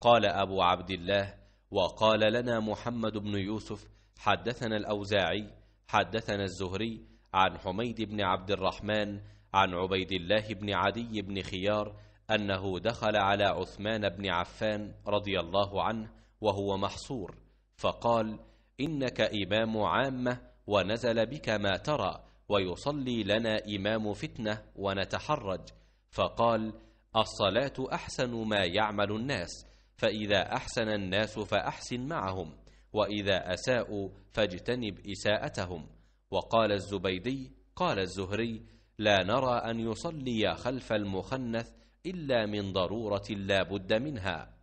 قال أبو عبد الله وقال لنا محمد بن يوسف حدثنا الأوزاعي حدثنا الزهري عن حميد بن عبد الرحمن عن عبيد الله بن عدي بن خيار أنه دخل على عثمان بن عفان رضي الله عنه وهو محصور فقال إنك إمام عامة ونزل بك ما ترى ويصلي لنا إمام فتنة ونتحرج فقال الصلاة أحسن ما يعمل الناس فإذا أحسن الناس فأحسن معهم وإذا أساءوا فاجتنب إساءتهم وقال الزبيدي قال الزهري لا نرى أن يصلي خلف المخنث إلا من ضرورة لا بد منها